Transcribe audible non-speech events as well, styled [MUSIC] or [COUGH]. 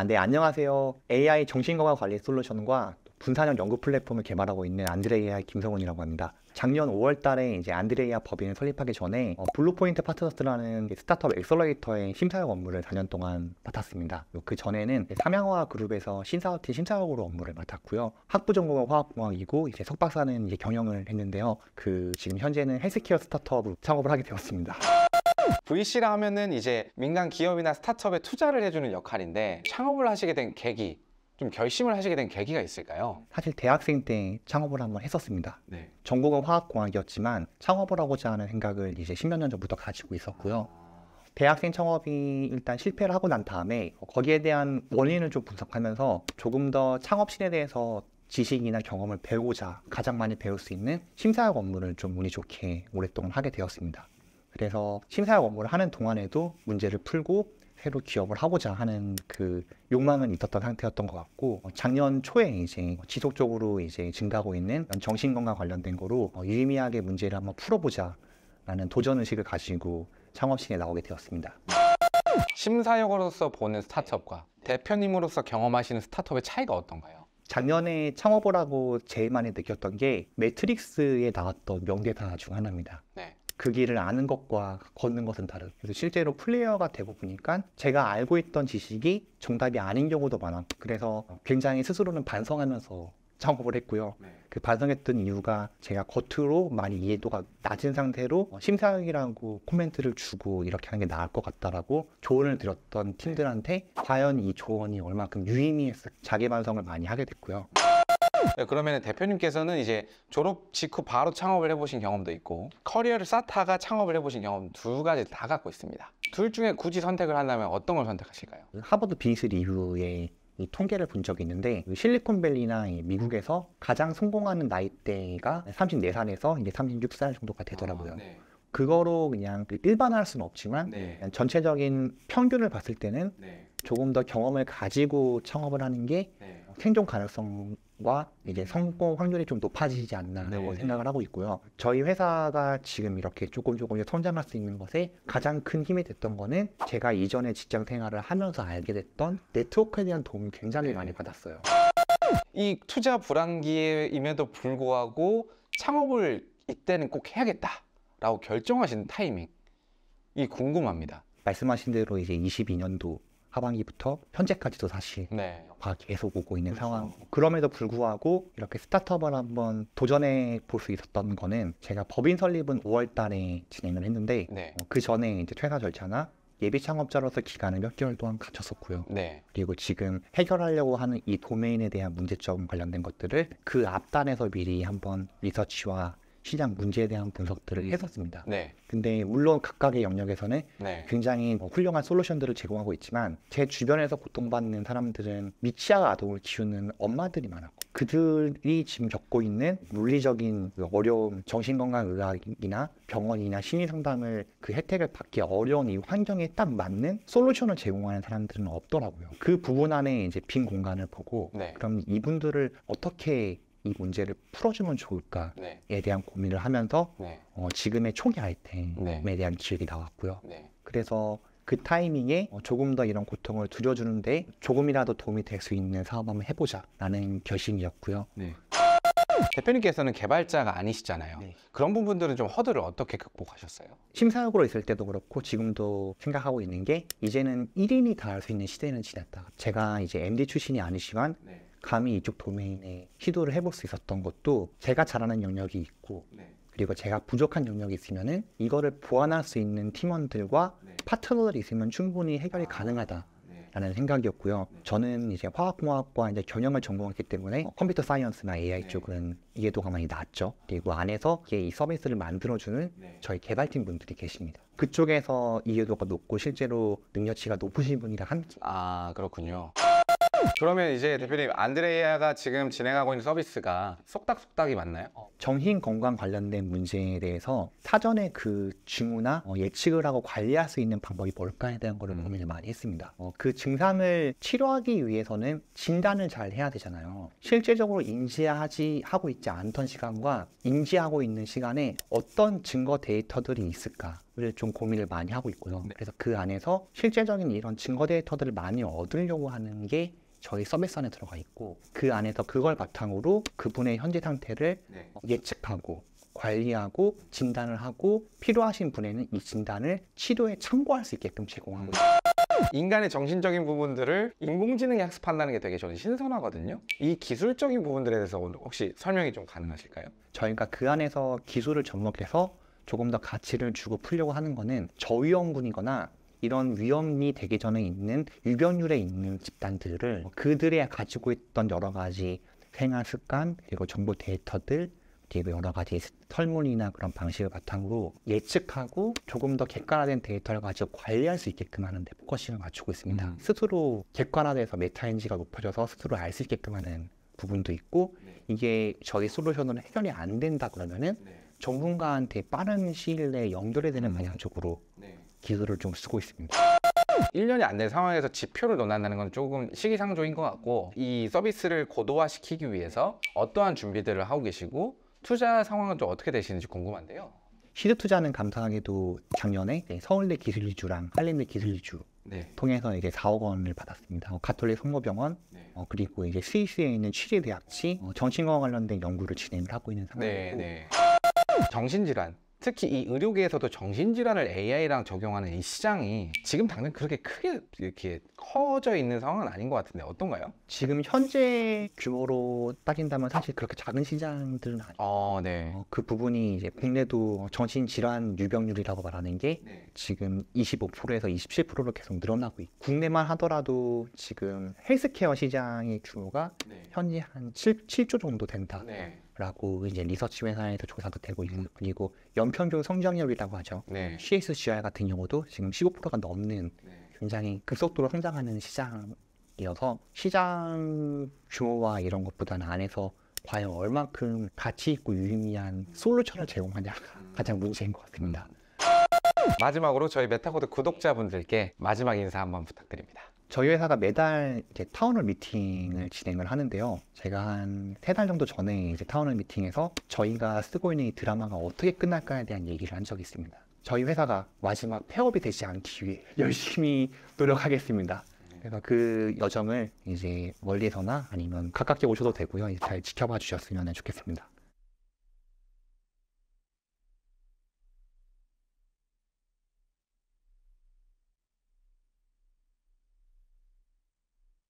아, 네, 안녕하세요. AI 정신건강 관리 솔루션과 분산형 연구 플랫폼을 개발하고 있는 안드레이아 김성훈이라고 합니다. 작년 5월 달에 이제 안드레이아 법인을 설립하기 전에 어, 블루포인트 파트너스라는 스타트업 엑셀러레이터의 심사역 업무를 4년 동안 맡았습니다. 그 전에는 삼양화 그룹에서 신사업팀 심사역으로 업무를 맡았고요. 학부 전공은 화학공학이고 이제 석박사는 이제 경영을 했는데요. 그 지금 현재는 헬스케어 스타트업으로 창업을 하게 되었습니다. VC라 하면은 이제 민간 기업이나 스타트업에 투자를 해주는 역할인데 창업을 하시게 된 계기 좀 결심을 하시게 된 계기가 있을까요? 사실 대학생 때 창업을 한번 했었습니다. 네. 전공은 화학공학이었지만 창업을 하고자 하는 생각을 이제 십몇 년 전부터 가지고 있었고요. 아. 대학생 창업이 일단 실패를 하고 난 다음에 거기에 대한 원인을 좀 분석하면서 조금 더 창업신에 대해서 지식이나 경험을 배우고자 가장 많이 배울 수 있는 심사역 업무를 좀 운이 좋게 오랫동안 하게 되었습니다. 그래서 심사역 업무를 하는 동안에도 문제를 풀고 새로 기업을 하고자 하는 그 욕망은 있었던 상태였던 것 같고 어, 작년 초에 이제 지속적으로 이제 증가하고 있는 정신건강 관련된 거로 어, 유의미하게 문제를 한번 풀어보자 라는 도전의식을 가지고 창업식에 나오게 되었습니다. 심사역으로서 보는 스타트업과 대표님으로서 경험하시는 스타트업의 차이가 어떤가요? 작년에 창업을 하고 제일 많이 느꼈던 게 매트릭스에 나왔던 명대사 중 하나입니다. 네. 그 길을 아는 것과 걷는 것은 다른. 그래서 실제로 플레이어가 되고 보니까 제가 알고 있던 지식이 정답이 아닌 경우도 많아. 그래서 굉장히 스스로는 반성하면서 작업을 했고요. 네. 그 반성했던 이유가 제가 겉으로 많이 이해도가 낮은 상태로 심사이라고 코멘트를 주고 이렇게 하는 게 나을 것 같다라고 조언을 드렸던 팀들한테 과연 이 조언이 얼마큼 유의미했을까 자기 반성을 많이 하게 됐고요. 네, 그러면 대표님께서는 이제 졸업 직후 바로 창업을 해보신 경험도 있고 커리어를 쌓다가 창업을 해보신 경험 두 가지 다 갖고 있습니다. 둘 중에 굳이 선택을 한다면 어떤 걸 선택하실까요? 하버드 비즈니스 리뷰에 이 통계를 본 적이 있는데 그 실리콘밸리나 미국에서 가장 성공하는 나이대가 34살에서 이제 36살 정도가 되더라고요. 아, 네. 그거로 그냥 그 일반화할 수는 없지만 네. 전체적인 평균을 봤을 때는 네. 조금 더 경험을 가지고 창업을 하는 게 네. 생존 가능성 과 이제 성공 확률이 좀 높아지지 않나라고 네. 생각을 하고 있고요. 저희 회사가 지금 이렇게 조금 조금 성장할 수 있는 것에 가장 큰 힘이 됐던 거는 제가 이전에 직장 생활을 하면서 알게 됐던 네트워크에 대한 도움을 굉장히 많이 네. 받았어요. 이 투자 불안기임에도 불구하고 창업을 이때는 꼭 해야겠다라고 결정하신 타이밍 이 궁금합니다. 말씀하신 대로 이제 22년도 하반기부터 현재까지도 사실 네. 화 계속 오고 있는 그렇죠. 상황. 그럼에도 불구하고 이렇게 스타트업을 한번 도전해 볼 수 있었던 거는 제가 법인 설립은 5월 달에 진행을 했는데 네. 어, 그 전에 이제 퇴사 절차나 예비 창업자로서 기간을 몇 개월 동안 갖췄었고요. 네. 그리고 지금 해결하려고 하는 이 도메인에 대한 문제점 관련된 것들을 그 앞단에서 미리 한번 리서치와 시장 문제에 대한 분석들을 음. 했었습니다. 네. 근데 물론 각각의 영역에서는 네. 굉장히 뭐 훌륭한 솔루션들을 제공하고 있지만 제 주변에서 고통받는 사람들은 미치아 아동을 키우는 엄마들이 많았고 그들이 지금 겪고 있는 물리적인 어려움, 정신건강의학이나 병원이나 심리상담을 그 혜택을 받기 어려운 이 환경에 딱 맞는 솔루션을 제공하는 사람들은 없더라고요. 그 부분 안에 이제 빈 공간을 보고 네. 그럼 이분들을 어떻게 이 문제를 풀어주면 좋을까에 네. 대한 고민을 하면서 네. 어, 지금의 초기 아이템에 네. 대한 기획이 나왔고요. 네. 그래서 그 타이밍에 어, 조금 더 이런 고통을 줄여주는데 조금이라도 도움이 될 수 있는 사업 한번 해보자 라는 결심이었고요. 네. 대표님께서는 개발자가 아니시잖아요. 네. 그런 부분들은 좀 허들을 어떻게 극복하셨어요? 심사역으로 있을 때도 그렇고 지금도 생각하고 있는 게 이제는 1인이 다 할 수 있는 시대는 지났다. 제가 이제 MD 출신이 아니시간 네. 감히 이쪽 도메인에 시도를 해볼 수 있었던 것도 제가 잘하는 영역이 있고 네. 그리고 제가 부족한 영역이 있으면은 이거를 보완할 수 있는 팀원들과 네. 파트너들이 있으면 충분히 해결이 아, 가능하다. 라는 네. 생각이었고요. 저는 이제 화학공학과 이제 경영을 전공했기 때문에 컴퓨터 사이언스나 AI 쪽은 이해도가 많이 낮죠. 그리고 안에서 이 서비스를 만들어주는 저희 개발팀 분들이 계십니다. 그쪽에서 이해도가 높고 실제로 능력치가 높으신 분이랑 함께. 아, 그렇군요. 그러면 이제 대표님 안드레아가 이 지금 진행하고 있는 서비스가 속닥속닥이 맞나요? 어, 정신 건강 관련된 문제에 대해서 사전에 그 징후나 어, 예측을 하고 관리할 수 있는 방법이 뭘까에 대한 거를 음. 고민을 많이 했습니다. 어, 그 증상을 치료하기 위해서는 진단을 잘 해야 되잖아요. 실제적으로 인지하지 하고 있지 않던 시간과 인지하고 있는 시간에 어떤 증거 데이터들이 있을까? 좀 고민을 많이 하고 있고요. 네. 그래서 그 안에서 실제적인 이런 증거 데이터들을 많이 얻으려고 하는 게 저희 서비스 안에 들어가 있고 그 안에서 그걸 바탕으로 그분의 현재 상태를 네. 예측하고 관리하고 진단을 하고 필요하신 분에는 이 진단을 치료에 참고할 수 있게끔 제공하고 있습니다. 음. 인간의 정신적인 부분들을 인공지능이 학습한다는 게 되게 저는 신선하거든요. 이 기술적인 부분들에 대해서 오늘 혹시 설명이 좀 가능하실까요? 저희가 그 안에서 기술을 접목해서 조금 더 가치를 주고 풀려고 하는 거는 저위험군이거나 이런 위험이 되기 전에 있는 유견율에 있는 집단들을 어. 그들의 가지고 있던 여러 가지 생활 습관 그리고 정보 데이터들 그리고 여러 가지 설문이나 그런 방식을 바탕으로 예측하고 조금 더 객관화된 데이터를 가지고 관리할 수 있게끔 하는 데 포커싱을 맞추고 있습니다. 음. 스스로 객관화돼서 메타인지가 높아져서 스스로 알 수 있게끔 하는 부분도 있고 네. 이게 저희 솔루션으로 해결이 안 된다 그러면은 네. 전문가한테 빠른 시일 내에 연결되는 이 음. 방향 적으로 네. 기술을 좀 쓰고 있습니다. 1년이 안 된 상황에서 지표를 논한다는 건 조금 시기상조인 것 같고 이 서비스를 고도화시키기 위해서 어떠한 준비들을 하고 계시고 투자 상황은 좀 어떻게 되시는지 궁금한데요. 시드 투자는 감사하게도 작년에 서울대 기술위주랑 한림대 기술위주 네. 통해서 이제 4억 원을 받았습니다. 어, 가톨릭 성모병원 네. 어, 그리고 이제 스위스에 있는 취리대학치 어, 정신과 관련된 연구를 진행을 하고 있는 상황이고 네, 네. 정신질환 특히 이 의료계에서도 정신질환을 AI랑 적용하는 이 시장이 지금 당장 그렇게 크게 이렇게 커져 있는 상황은 아닌 것 같은데 어떤가요? 지금 현재 규모로 따진다면 사실 그렇게 작은 시장들은 아니에요. 어, 아, 네. 어, 그 부분이 이제 국내도 정신질환 유병률이라고 말하는 게 네. 지금 25%에서 27%로 계속 늘어나고 있고 국내만 하더라도 지금 헬스케어 시장의 규모가 네. 현재 한 7, 7조 정도 된다. 네. 라고 이제 리서치 회사에서 조사도 되고 있고 음. 그리고 연평균 성장률이라고 하죠. 네. CSCR 같은 경우도 지금 15%가 넘는 네. 굉장히 급속도로 성장하는 시장이어서 시장 규모와 이런 것보다는 안에서 과연 얼만큼 가치 있고 유의미한 솔루션을 제공하냐 음. 가장 문제인 것 같습니다. 음. 마지막으로 저희 메타코드 구독자분들께 마지막 인사 한번 부탁드립니다. 저희 회사가 매달 이제 타운홀 미팅을 진행을 하는데요. 제가 한 세 달 정도 전에 이제 타운홀 미팅에서 저희가 쓰고 있는 이 드라마가 어떻게 끝날까에 대한 얘기를 한 적이 있습니다. 저희 회사가 마지막 폐업이 되지 않기 위해 [LAUGHS] 열심히 노력하겠습니다. 그래서 그 여정을 이제 멀리서나 아니면 가깝게 오셔도 되고요. 잘 지켜봐 주셨으면 좋겠습니다.